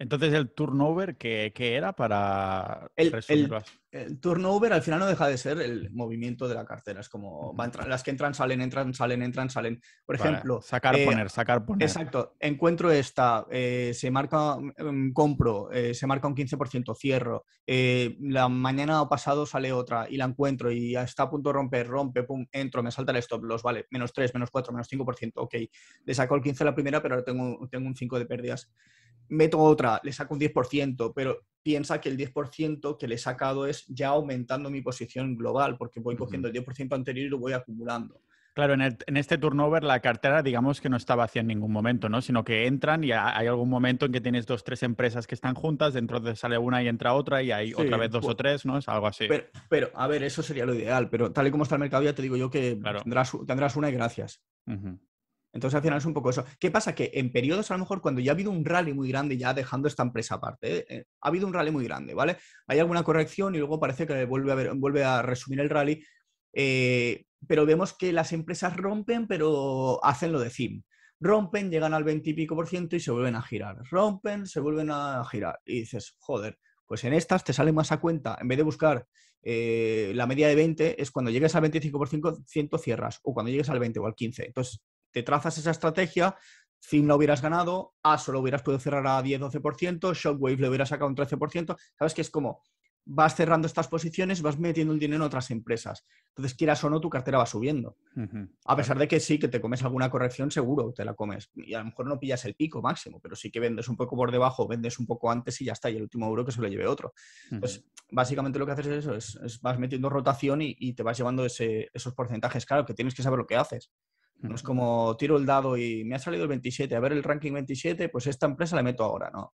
Entonces, ¿el turnover qué, era para el, el, el, turnover al final no deja de ser el movimiento de la cartera. Es como las que entran, salen, entran, salen, entran, salen. Por ejemplo... Sacar, eh, poner, sacar, poner. Exacto. Encuentro esta, eh, se marca, mm, compro, eh, se marca un 15%, cierro. la mañana o pasado sale otra y la encuentro y está a punto de romper, rompe, pum, entro, me salta el stop los vale, menos 3, menos 4, menos 5%, ok. Le saco el 15 la primera, pero ahora tengo, tengo un 5 de pérdidas meto otra, le saco un 10%, pero piensa que el 10% que le he sacado es ya aumentando mi posición global, porque voy cogiendo el 10% anterior y lo voy acumulando. Claro, en, este turnover la cartera digamos que no estaba vacía en ningún momento, ¿no? Sino que entran y hay algún momento en que tienes dos, tres empresas que están juntas, dentro de sale una y entra otra y hay otra vez dos o tres, ¿no? Es algo así. Pero, a ver, eso sería lo ideal, pero tal y como está el mercado ya te digo yo que tendrás, una y gracias. Entonces, al final es un poco eso. ¿Qué pasa? Que en periodos, a lo mejor, cuando ya ha habido un rally muy grande, ya dejando esta empresa aparte, eh, eh, ha habido un rally muy grande, ¿vale? Hay alguna corrección y luego parece que vuelve a, resumir el rally, eh, pero vemos que las empresas rompen, pero hacen lo de CIM. Rompen, llegan al 20 y pico por ciento y se vuelven a girar. Rompen, se vuelven a girar. Y dices, joder, pues en estas te sale más a cuenta, en vez de buscar la media de 20, es cuando llegues al 25%, cierras, o cuando llegues al 20 o al 15. Entonces, te trazas esa estrategia, Zim la hubieras ganado, ASO lo hubieras podido cerrar a 10-12%, Shockwave le hubieras sacado un 13%, sabes que es como vas cerrando estas posiciones, vas metiendo el dinero en otras empresas. Entonces, quieras o no, tu cartera va subiendo. A pesar de que sí, que te comes alguna corrección, seguro te la comes. Y a lo mejor no pillas el pico máximo, pero sí que vendes un poco por debajo, vendes un poco antes y ya está, y el último euro que se lo lleve otro. entonces básicamente lo que haces es eso, vas metiendo rotación y, te vas llevando esos porcentajes. Claro, que tienes que saber lo que haces. No es como tiro el dado y me ha salido el 27, a ver el ranking 27, pues esta empresa la meto ahora, ¿no?